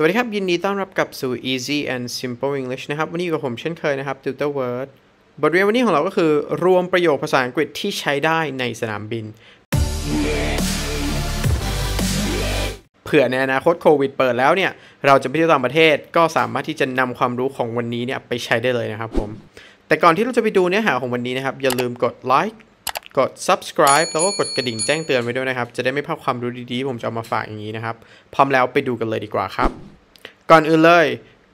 สวัสดีครับ ยินดีต้อนรับกลับสู่ Easy and Simple English นะครับ วันนี้อยู่กับผมเช่นเคยนะครับ Tutor Word บทเรียนวันนี้ของเราก็คือ รวมประโยคภาษาอังกฤษที่ใช้ได้ในสนามบิน เผื่อในอนาคตโควิดเปิดแล้วเนี่ย เราจะไปเที่ยวต่างประเทศ ก็สามารถที่จะนำความรู้ของวันนี้เนี่ยไปใช้ได้เลยนะครับผม แต่ก่อนที่เราจะไปดูเนื้อหาของวันนี้นะครับอย่าลืมกดไลค์กด subscribe แล้วก็กดกระดิ่งแจ้งเตือนไว้ด้วยนะครับ จะได้ไม่พลาดความรู้ดีๆผมจะเอามาฝากอย่างนี้นะครับ พร้อมแล้วไปดูกันเลยดีกว่าครับก่อนอื่นเลย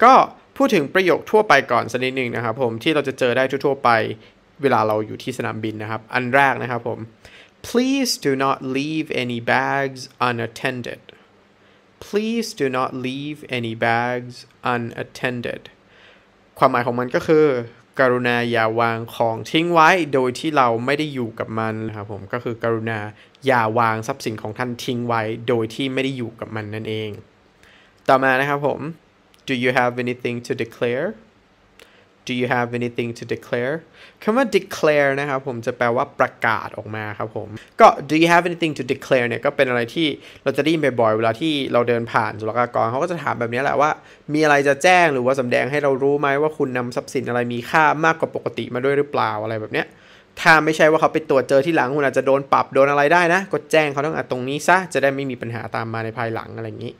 ก็พูดถึงประโยคทั่วไปก่อนสักนิดหนึ่งนะครับผมที่เราจะเจอได้ทั่วๆไปเวลาเราอยู่ที่สนามบินนะครับ อันแรกนะครับผม please do not leave any bags unattended please do not leave any bags unattended ความหมายของมันก็คือ กรุณาอย่าวางของทิ้งไว้โดยที่เราไม่ได้อยู่กับมันนะครับผมก็คือกรุณาอย่าวางทรัพย์สินของท่านทิ้งไว้ โดยที่ไม่ได้อยู่กับมันนั่นเองต่อมานะครับผม do you have anything to declare do you have anything to declare คำว่า declare นะครับผมจะแปลว่าประกาศออกมาครับผม ก็ do you have anything to declare เนี่ย ก็เป็นอะไรที่เราจะได้ยินบ่อยๆเวลาที่เราเดินผ่านศุลกากรเขาก็จะถามแบบนี้แหละว่า มีอะไรจะแจ้งหรือว่าสำแดงให้เรารู้ไหมว่าคุณนำทรัพย์สินอะไรมีค่ามากกว่าปกติมาด้วยหรือเปล่าอะไรแบบเนี้ยถ้าไม่ใช่ว่าเขาไปตรวจเจอที่หลัง คุณอาจจะโดนปรับโดนอะไรได้นะก็แจ้งเขาต้องอตรงนี้ซะจะได้ไม่มีปัญหาตามมาในภายหลังอะไรอย่างนี้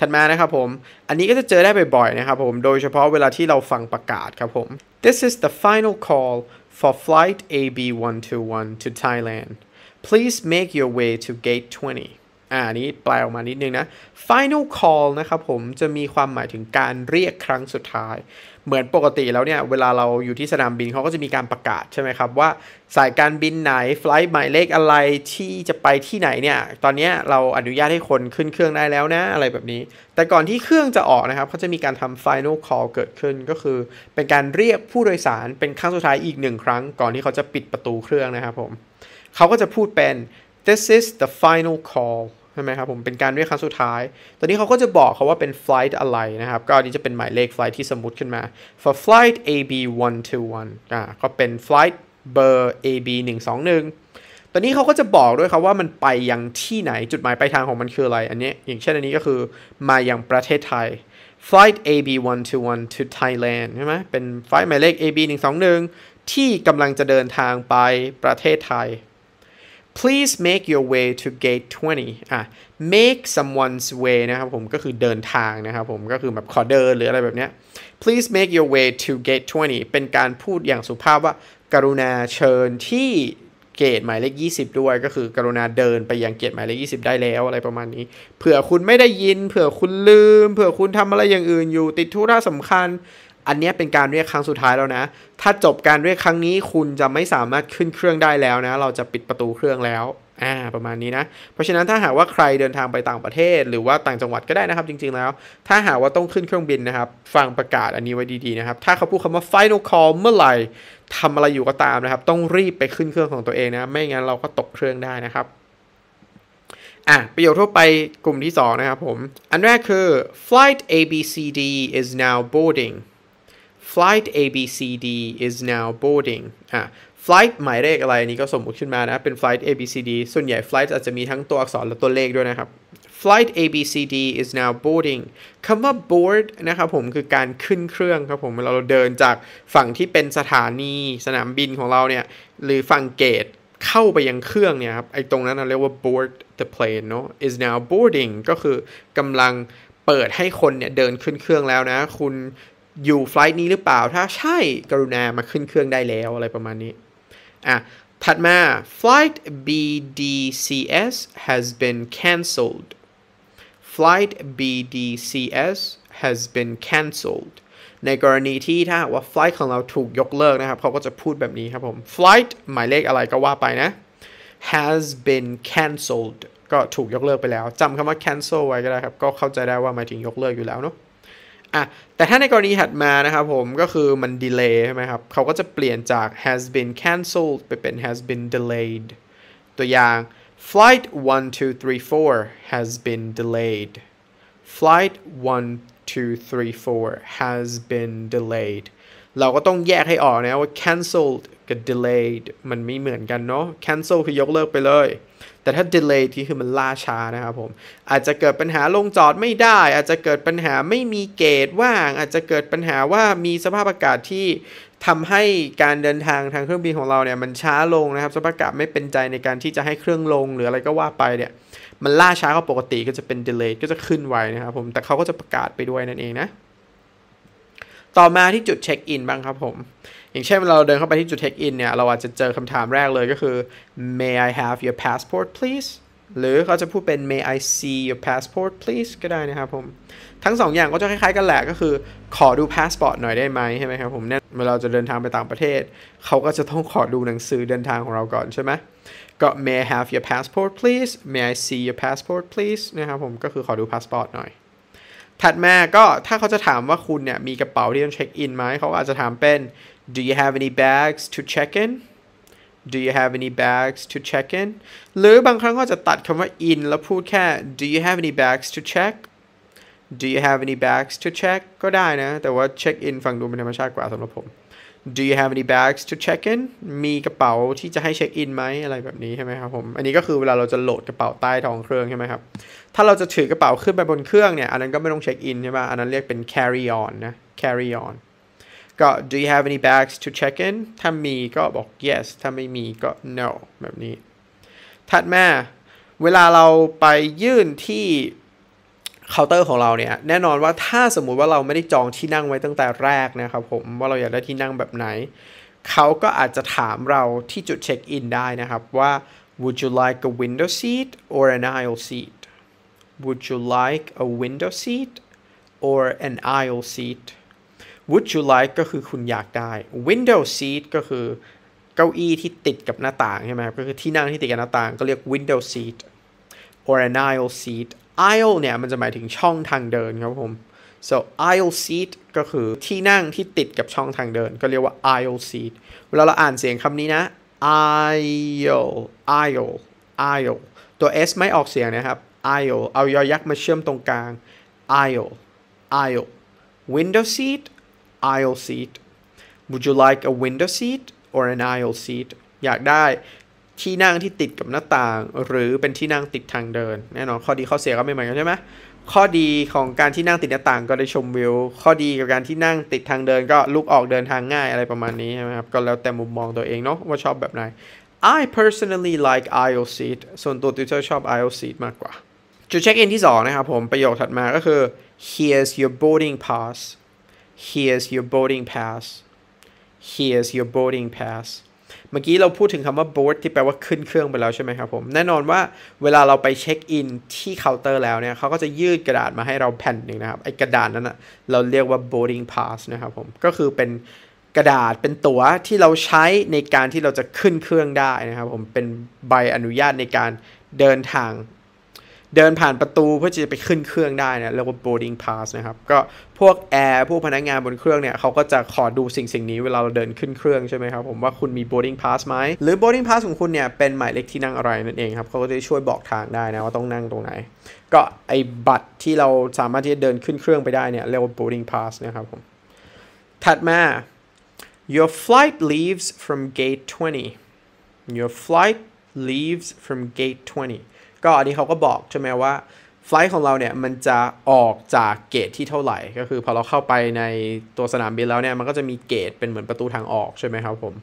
ถัดมานะครับผม อันนี้ก็จะเจอได้บ่อยๆนะครับผม โดยเฉพาะเวลาที่เราฟังประกาศครับผม This is the final call for flight AB121 to Thailand please make your way to gate 20อ่านี้แปลออกมานิดนึงนะ final call นะครับผม จะมีความหมายถึงการเรียกครั้งสุดท้ายเหมือนปกติแล้วเนี่ยเวลาเราอยู่ที่สนามบินเขาก็จะมีการประกาศใช่ไหมครับ ว่าสายการบินไหน ไฟล์หมายเลขอะไรที่จะไปที่ไหนเนี่ยตอนนี้เราอนุญาตให้คนขึ้นเครื่องได้แล้วนะอะไรแบบนี้ แต่ก่อนที่เครื่องจะออกนะครับเขาจะมีการทำ final call เกิดขึ้นก็คือเป็นการเรียกผู้โดยสารเป็นครั้งสุดท้ายอีกหนึ่งครั้งก่อนที่เขาจะปิดประตูเครื่องนะครับผมเขาก็จะพูดเป็น this is the final call ใช่ไหมครับผมเป็นการเรียกครั้งสุดท้าย ตอนนี้เขาก็จะบอกเขาว่าเป็น flight อะไรนะครับก็อันนี้จะเป็นหมายเลข flight ที่สมมติขึ้นมา for flight AB 121อ่าก็เป็น flight เบอร์ AB 121ตอนนี้เขาก็จะบอกด้วยครับว่ามันไปยังที่ไหนจุดหมายปลายทางของมันคืออะไรอันนี้อย่างเช่นอันนี้ก็คือ มาอย่างประเทศไทย flight AB 121 to Thailand ใช่ไหมเป็นไฟล์หมายเลข AB 121ที่กำลังจะเดินทางไปประเทศไทย please make your way to gate 20อ่ะ make someone's way นะครับผมก็คือเดินทางนะครับผมก็คือแบบขอเดินหรืออะไรแบบเนี้ย please make your way to gate 20 เป็นการพูดอย่างสุภาพว่ากรุณาเชิญที่เกตหมายเลข20 ด้วยก็คือกรุณาเดินไปยังเกตหมายเลข20 ได้แล้วอะไรประมาณนี้ เผื่อคุณไม่ได้ยิน เผื่อคุณลืม เผื่อคุณทำอะไรอย่างอื่นอยู่ติดธุระสำคัญอันนี้เป็นการเรียกครั้งสุดท้ายแล้วนะ ถ้าจบการเรียกครั้งนี้คุณจะไม่สามารถขึ้นเครื่องได้แล้วนะ เราจะปิดประตูเครื่องแล้ว อ่า ประมาณนี้นะ เพราะฉะนั้นถ้าหากว่าใครเดินทางไปต่างประเทศ หรือว่าต่างจังหวัดก็ได้นะครับ จริงๆแล้ว ถ้าหากว่าต้องขึ้นเครื่องบินนะครับ ฟังประกาศอันนี้ไว้ดีๆนะครับ ถ้าเขาพูดคำว่า final call เมื่อไหร่ทำอะไรอยู่ก็ตามนะครับ ต้องรีบไปขึ้นเครื่องของตัวเองนะ ไม่งั้นเราก็ตกเครื่องได้นะครับ อ่ะประโยชน์ทั่วไปกลุ่มที่2นะครับผม อันแรกคือ flight ABCD is now boarding flight ABCD is now boarding อ่ะ flight หมายเลขอะไรนี้ก็สมมติขึ้นมานะ เป็น flight ABCD ส่วนใหญ่ flight อาจจะมีทั้งตัวอักษรและตัวเลขด้วยนะครับ flight ABCD is now boarding คำว่า board นะครับผมคือการขึ้นเครื่องครับผมเวลาเราเดินจากฝั่งที่เป็นสถานีสนามบินของเราเนี่ยหรือฝั่งเกตเข้าไปยังเครื่องเนี่ยครับ ไอ้ตรงนั้นเราเรียกว่า board the plane เนาะ is now boarding ก็คือกำลังเปิดให้คนเนี่ยเดินขึ้นเครื่องแล้วนะ คุณอยู่ไฟล์นี้หรือเปล่าถ้าใช่กรุณามาขึ้นเครื่องได้แล้ว อะไรประมาณนี้อ่ะถัดมา flight BDCS has been cancelled flight BDCS has been cancelled ในกรณีที่ถ้าว่า flight ของเราถูกยกเลิกนะครับเขาก็จะพูดแบบนี้ครับผม flight หมายเลขอะไรก็ว่าไปนะ has been cancelled ก็ถูกยกเลิกไปแล้วจำคำว่า cancel ไว้ก็ได้ครับ ก็เข้าใจได้ว่าหมายถึงยกเลิกอยู่แล้วเนาะอ่ะแต่ถ้าในกรณีถัดมานะครับผมก็คือมันีเลย์ใช่ไหมครับ เขาก็จะเปลี่ยนจาก has been cancelled ไปเป็น has been delayed ตัวอย่าง flight 1234 has been delayed flight 1234 has been delayed เราก็ต้องแยกให้ออกนะว่า cancelled กับ delayed มันไม่เหมือนกันเนาะ cancel คือยกเลิกไปเลยแต่ถ้า delay ที่คือมันล่าช้านะครับผมอาจจะเกิดปัญหาลงจอดไม่ได้ อาจจะเกิดปัญหาไม่มีเกตว่างอาจจะเกิดปัญหาว่ามีสภาพอากาศที่ทำให้การเดินทางทางเครื่องบินของเราเนี่ยมันช้าลงนะครับ สภาพอากาศไม่เป็นใจในการที่จะให้เครื่องลงหรืออะไรก็ว่าไปเนี่ย มันล่าช้ากว่าปกติก็จะเป็น delay ก็จะขึ้นไวนะครับผม แต่เขาก็จะประกาศไปด้วยนั่นเองนะต่อมาที่จุดเช็คอินบ้างครับผม อย่างเช่นเราเดินเข้าไปที่จุดเช็คอินเนี่ยเราอาจจะเจอคำถามแรกเลยก็คือ may I have your passport please หรือเขาจะพูดเป็น may I see your passport please ก็ได้นะครับผม ทั้งสองอย่างก็จะคล้ายๆกันแหละก็คือขอดูพาสปอร์ตหน่อยได้ไหมใช่ไหมครับผมเนี่ยเมื่อเราจะเดินทางไปต่างประเทศเขาก็จะต้องขอดูหนังสือเดินทางของเราก่อนใช่ไหมก็ may I have your passport please may I see your passport please นะครับผมก็คือขอดูพาสปอร์ตหน่อยถัดมาก็ถ้าเขาจะถามว่าคุณเนี่ยมีกระเป๋าที่ต้องเช็คอินไหมเขาอาจจะถามเป็น do you have any bags to check in do you have any bags to check in หรือบางครั้งก็จะตัดคำว่า in แล้วพูดแค่ do you have any bags to check do you have any bags to check ก็ได้นะแต่ว่า check in ฟังดูเป็นธรรมชาติกว่าสำหรับผม do you have any bags to check in มีกระเป๋าที่จะให้เช็คอินไหมอะไรแบบนี้ใช่ไหมครับผม อันนี้ก็คือเวลาเราจะโหลดกระเป๋าใต้ท้องเครื่องใช่ไหมครับ ถ้าเราจะถือกระเป๋าขึ้นไปบนเครื่องเนี่ย อันนั้นก็ไม่ต้องเช็คอินใช่ป่ะอันนั้นเรียกเป็น carry on นะ carry on ก็ do you have any bags to check in ถ้ามีก็บอก yes ถ้าไม่มีก็ no แบบนี้ ถัดมา เวลาเราไปยื่นที่เคาน์เตอร์ของเราเนี่ยแน่นอนว่าถ้าสมมุติว่าเราไม่ได้จองที่นั่งไว้ตั้งแต่แรกนะครับผม ว่าเราอยากได้ที่นั่งแบบไหน เขาก็อาจจะถามเราที่จุดเช็คอินได้นะครับว่า would you like a window seat or an aisle seat would you like a window seat or an aisle seat would you like ก็คือคุณอยากได้ window seat ก็คือเก้าอี้ที่ติดกับหน้าต่างใช่ไหมก็คือที่นั่งที่ติดกับหน้าต่างก็เรียก window seat or an aisle seat aisle เนี่ย มันจะหมายถึงช่องทางเดินครับผม so aisle seat ก็คือที่นั่งที่ติดกับช่องทางเดิน ก็เรียกว่า aisle seat เวลาเราอ่านเสียงคำนี้นะ aisle aisle aisle ตัว s ไม่ออกเสียงนะครับ aisle เอายอยักษ์มาเชื่อมตรงกลาง aisle aisle window seat aisle seat would you like a window seat or an aisle seat อยากได้ที่นั่งที่ติดกับหน้าต่างหรือเป็นที่นั่งติดทางเดินแน่นอนข้อดีข้อเสียก็ไม่เหมือนกันใช่ไหมข้อดีของการที่นั่งติดหน้าต่างก็ได้ชมวิว ข้อดีกับการที่นั่งติดทางเดินก็ลุกออกเดินทางง่ายอะไรประมาณนี้ใช่ไหมครับก็แล้วแต่มุมมองตัวเองเนาะว่าชอบแบบไหน I personally like aisle seat ส่วนตัวิวเตอร์ชอบ aisle seat มากกว่าจุดเช็คอินที่2นะครับผมประโยคถัดมาก็คือ here's your boarding pass here's your boarding pass here's your boarding pass เมื่อกี้เราพูดถึงคำว่า board ที่แปลว่าขึ้นเครื่องไปแล้วใช่ไหมครับผมแน่นอนว่าเวลาเราไปเช็คอินที่เคาน์เตอร์แล้วเนี่ยเขาก็จะยืดกระดาษมาให้เราแผ่นหนึ่งนะครับไอ้กระดาษนั้นนะเราเรียกว่า boarding pass นะครับผมก็คือเป็นกระดาษเป็นตั๋วที่เราใช้ในการที่เราจะขึ้นเครื่องได้นะครับผมเป็นใบอนุญาตในการเดินทางเดินผ่านประตูเพื่อจะไปขึ้นเครื่องได้นะเรียกว่า boarding pass นะครับก็พวกแอร์ผู้พนักงานบนเครื่องเนี่ยเขาก็จะขอดูสิ่งสิ่งนี้เวลาเราเดินขึ้นเครื่องใช่ไหมครับผมว่าคุณมี boarding pass ไหมหรือ boarding pass ของคุณเนี่ยเป็นหมายเลขที่นั่งอะไรนั่นเองครับเขาก็จะช่วยบอกทางได้นะว่าต้องนั่งตรงไหน ก็ไอ้บัตรที่เราสามารถที่จะเดินขึ้นเครื่องไปได้เนี่ยเรียกว่า boarding pass นะครับผมถัดมา your flight leaves from gate 20 your flight leaves from gate 20ก็อันนี้เขาก็บอกใช่ไหมว่าไฟล์ของเราเนี่ยมันจะออกจากเกตที่เท่าไหร่ก็คือพอเราเข้าไปในตัวสนามบินแล้วเนี่ยมันก็จะมีเกตเป็นเหมือนประตูทางออกใช่ไหมครับผม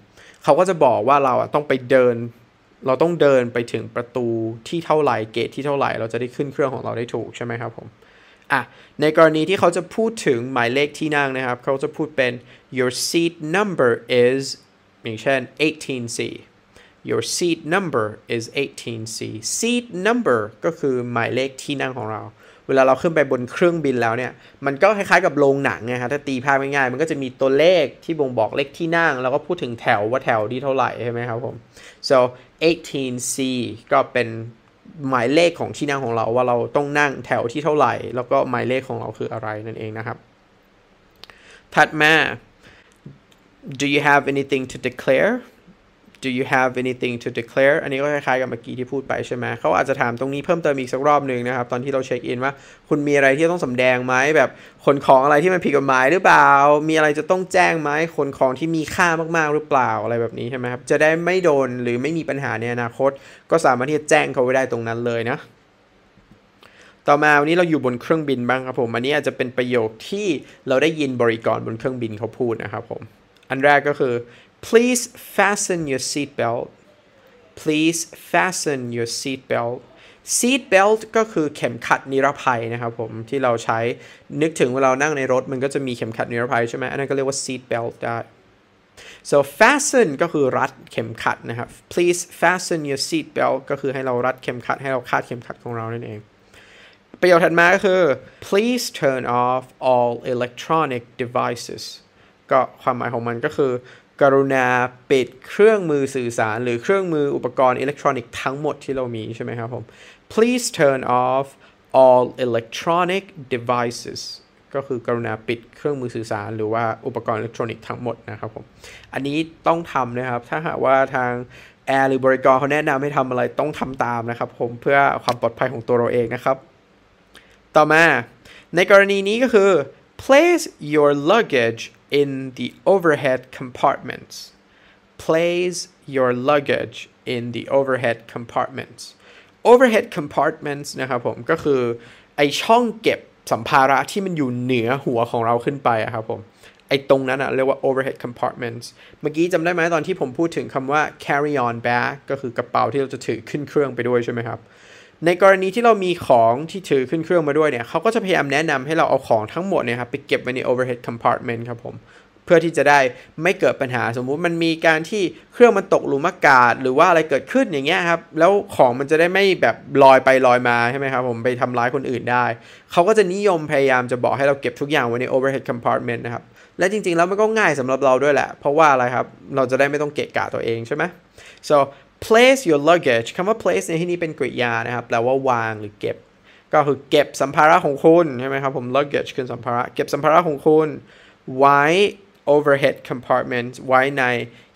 เขาก็จะบอกว่าเราต้องไปเดิน เราต้องเดินไปถึงประตูที่เท่าไหร่ เกตที่เท่าไหร่ เราจะได้ขึ้นเครื่องของเราได้ถูกใช่ไหมครับผมอ่ะในกรณีที่เขาจะพูดถึงหมายเลขที่นั่งนะครับเขาจะพูดเป็น your seat number is อย่างเช่น18 c your seat number is 18C seat number ก็คือหมายเลขที่นั่งของเรา เวลาเราขึ้นไปบนเครื่องบินแล้วเนี่ย มันก็คล้ายๆ กับโรงหนังไงครับถ้าตีภาพง่ายๆมันก็จะมีตัวเลขที่บ่งบอกเลขที่นั่ง แล้วก็พูดถึงแถวว่าแถวที่เท่าไหร่ใช่ไหมครับผม so 18C ก็เป็นหมายเลขของที่นั่งของเราว่าเราต้องนั่งแถวที่เท่าไหร่ แล้วก็หมายเลขของเราคืออะไรนั่นเองนะครับถัดมา do you have anything to declare do you have anything to declare อันนี้ก็คล้ายๆกับเมื่อกี้ที่พูดไปใช่ไหม เขาอาจจะถามตรงนี้เพิ่มเติมอีกสักรอบหนึ่งนะครับ ตอนที่เราเช็คอินว่าคุณมีอะไรที่ต้องสำแดงไหม แบบขนของอะไรที่มันผิดกฎหมายหรือเปล่า มีอะไรจะต้องแจ้งไหมขนของที่มีค่ามากๆหรือเปล่าอะไรแบบนี้ใช่ไหมครับ จะได้ไม่โดนหรือไม่มีปัญหาในอนาคตก็สามารถที่จะแจ้งเขาไว้ได้ตรงนั้นเลยนะต่อมาวันนี้เราอยู่บนเครื่องบินบ้างครับผมอันนี้อาจจะเป็นประโยคที่เราได้ยินบริกรบนเครื่องบินเขาพูดนะครับผมอันแรกก็คือ Please fasten your seatbelt. Please fasten your seatbelt. Seatbelt ก็คือเข็มขัดนิรภัยนะครับผม ที่เราใช้ นึกถึงเวลาเรานั่งในรถมันก็จะมีเข็มขัดนิรภัยใช่ไหมอันนั้นก็เรียกว่า seatbelt ได้ so fasten ก็คือรัดเข็มขัดนะครับ please fasten your seat belt ก็คือให้เรารัดเข็มขัด ให้เราคาดเข็มขัดของเรานั่นเอง ประโยคถัดมาก็คือ please turn off all electronic devices ก็ความหมายของมันก็คือกรุณาปิดเครื่องมือสื่อสาร หรือเครื่องมืออุปกรณ์อิเล็กทรอนิกส์ทั้งหมดที่เรามีใช่ไหมครับผม please turn off all electronic devices ก็คือกรุณาปิดเครื่องมือสื่อสาร หรือว่าอุปกรณ์อิเล็กทรอนิกส์ทั้งหมดนะครับผม อันนี้ต้องทำนะครับ ถ้าหากว่าทางแอร์หรือบริกรเขาแนะนำให้ทำอะไรต้องทำตามนะครับ ผมเพื่อความปลอดภัยของตัวเราเองนะครับ ต่อมาในกรณีนี้ก็คือ Place your luggage in the overhead compartments. Place your luggage in the overhead compartments. Overhead compartments นะครับผม ก็คือไอช่องเก็บสัมภาระที่มันอยู่เหนือหัวของเราขึ้นไปอะครับผม ไอตรงนั้นอะเรียกว่า overhead compartments เมื่อกี้จำได้ไหมตอนที่ผมพูดถึงคำว่า carry on bag ก็คือกระเป๋าที่เราจะถือขึ้นเครื่องไปด้วยใช่ไหมครับในกรณีที่เรามีของที่ถือขึ้นเครื่องมาด้วยเนี่ยเขาก็จะพยายามแนะนำให้เราเอาของทั้งหมดเนี่ยครับไปเก็บไว้ใน overhead compartment ครับ ผม เพื่อที่จะได้ไม่เกิดปัญหา สมมุติมันมีการที่เครื่องมันตกหลุมอากาศ หรือว่าอะไรเกิดขึ้นอย่างเงี้ยครับแล้วของมันจะได้ไม่แบบลอยไปลอยมาใช่ไหมครับผมไปทำร้ายคนอื่นได้เขาก็จะนิยมพยายามจะบอกให้เราเก็บทุกอย่างไว้ใน overhead compartment นะครับและจริงๆแล้วมันก็ง่ายสำหรับเราด้วยแหละ เพราะว่าอะไรครับเราจะได้ไม่ต้องเกะกะตัวเองใช่ไหม so place your luggage คำว่า place ในที่นี้เป็นกริยานะครับแปลว่าวางหรือเก็บ ก็คือเก็บสัมภาระของคุณใช่ไหมครับผม luggage คือสัมภาระเก็บสัมภาระของคุณ ไว้ overhead compartment ไว้ใน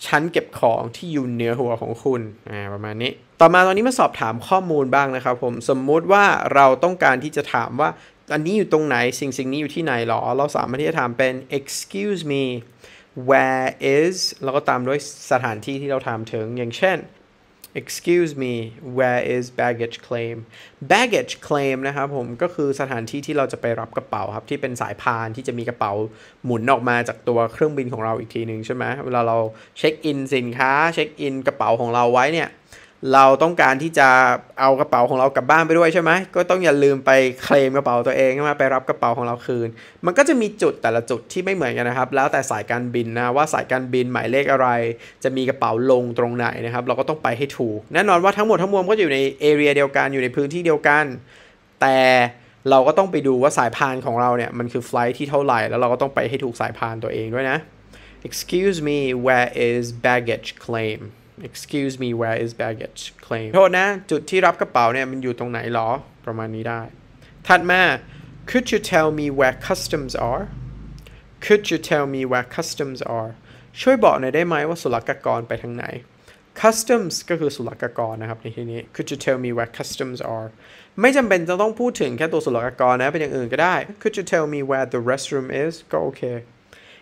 ชั้นเก็บของที่อยู่เหนือหัวของคุณ ประมาณนี้ ต่อมาตอนนี้มาสอบถามข้อมูลบ้างนะครับผม สมมุติว่าเราต้องการที่จะถามว่า อันนี้อยู่ตรงไหนสิ่งสิ่งนี้อยู่ที่ไหนหรอ เราสามารถที่จะถามเป็น excuse me where is แล้วก็ตามด้วยสถานที่ที่เราถามถึงอย่างเช่น excuse me where is baggage claim baggage claim นะครับผมก็คือสถานที่ที่เราจะไปรับกระเป๋าครับที่เป็นสายพานที่จะมีกระเป๋าหมุนออกมาจากตัวเครื่องบินของเราอีกทีหนึ่งใช่ไหมเวลาเราเช็คอินสินค้า เช็คอินกระเป๋าของเราไว้เนี่ยเราต้องการที่จะเอากระเป๋าของเรากลับบ้านไปด้วยใช่ไหมก็ต้องอย่าลืมไปเคลมกระเป๋าตัวเองมาไปรับกระเป๋าของเราคืน มันก็จะมีจุดแต่ละจุดที่ไม่เหมือนกันนะครับแล้วแต่สายการบินนะว่าสายการบินหมายเลขอะไร จะมีกระเป๋าลงตรงไหนนะครับเราก็ต้องไปให้ถูกแน่นอนว่าทั้งหมดทั้งมวลก็อยู่ในเอเรียเดียวกันอยู่ในพื้นที่เดียวกัน แต่เราก็ต้องไปดูว่าสายพานของเราเนี่ยมันคือไฟล์ที่เท่าไหร่แล้วเราก็ต้องไปให้ถูกสายพานตัวเองด้วยนะ excuse me where is baggage claim excuse me where is baggage claim โทษนะ จุดที่รับกระเป๋าเนี่ยมันอยู่ตรงไหนหรอ ประมาณนี้ได้ ถัดมา could you tell me where customs are could you tell me where customs are ช่วยบอกหน่อยได้ไหมว่าศุลกากรไปทางไหน customs ก็คือศุลกากรนะครับ ในที่นี้ could you tell me where customs are ไม่จำเป็นจะต้องพูดถึงแค่ตัวศุลกากรนะ เป็นอย่างอื่นก็ได้ could you tell me where the restroom is ก็โอเค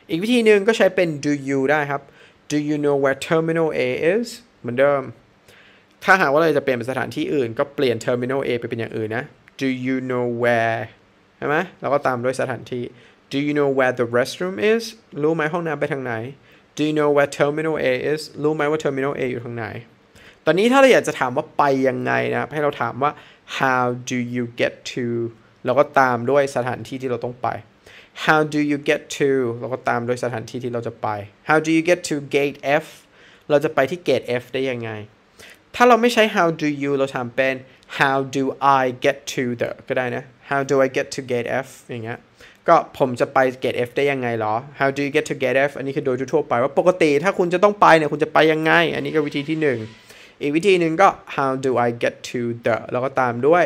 อีกวิธีหนึ่งก็ใช้เป็น do you ได้ครับ do you know where terminal A is เหมือนเดิม ถ้าหากว่าเราจะเปลี่ยนเป็นสถานที่อื่นก็เปลี่ยน terminal A ไปเป็นอย่างอื่นนะ do you know where ใช่ไหมแล้วก็ตามด้วยสถานที่ do you know where the restroom is รู้ไหมห้องน้ำไปทางไหน do you know where terminal A is รู้ไหมว่า terminal A อยู่ทางไหน ตอนนี้ถ้าเราอยากจะถามว่าไปยังไงนะ ให้เราถามว่า how do you get to แล้วก็ตามด้วยสถานที่ที่เราต้องไป how do you get to เราก็ตามโดยสถานที่ที่เราจะไป how do you get to gate F เราจะไปที่ gate F ได้ยังไง ถ้าเราไม่ใช้ how do you เราถามเป็น how do I get to the ก็ได้นะ how do I get to gate F อย่างเงี้ย ก็ผมจะไป gate F ได้ยังไงหรอ how do you get to gate F อันนี้คือโดยทั่วไป ว่า ปกติถ้าคุณจะต้องไปเนี่ยคุณจะไปยังไง อันนี้ก็วิธีที่ 1 อีกวิธีหนึ่งก็ how do I get to the แล้วก็ตามด้วย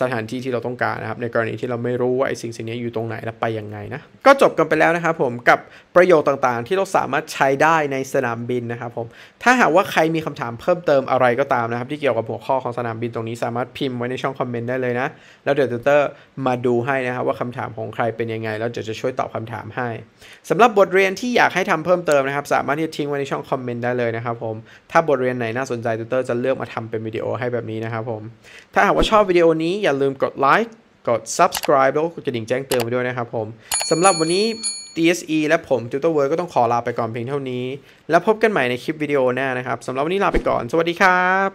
สถานที่ที่เราต้องการนะครับ ในกรณีที่เราไม่รู้ว่าไอ้สิ่งสิ่งนี้อยู่ตรงไหนและไปยังไงนะก็จบกันไปแล้วนะครับ ผมกับประโยชน์ต่างๆที่เราสามารถใช้ได้ในสนามบินนะครับผมถ้าหากว่าใครมีคำถามเพิ่มเติมอะไรก็ตามนะครับ ที่เกี่ยวกับหัวข้อของสนามบินตรงนี้สามารถพิมพ์ไว้ในช่องคอมเมนต์ได้เลยนะ แล้วเดี๋ยวเตอร์มาดูให้นะครับว่าคำถามของใครเป็นยังไงแล้วเดี๋ยวจะช่วยตอบคำถามให้ สำหรับบทเรียนที่อยากให้ทำเพิ่มเติมนะครับ สามารถที่จะทิ้งไว้ในช่องคอมเมนต์ได้เลยนะครับผมถ้าบทเรียนไหนน่าสนใจเตอร์จะเลือกมาทำเป็นวิดีโอให้แบบนี้นะครับผมถ้าหากว่าชอบวิดีโอนี้อย่าลืมกดไลค์ กด subscribe แล้วก็กดกระดิ่งแจ้งเตือนไปด้วยนะครับผม สำหรับวันนี้ TSE และผม t u t o r w o r d ก็ต้องขอลาไปก่อนเพียงเท่านี้ แล้วพบกันใหม่ในคลิปวิดีโอหน้านะครับ สำหรับวันนี้ลาไปก่อน สวัสดีครับ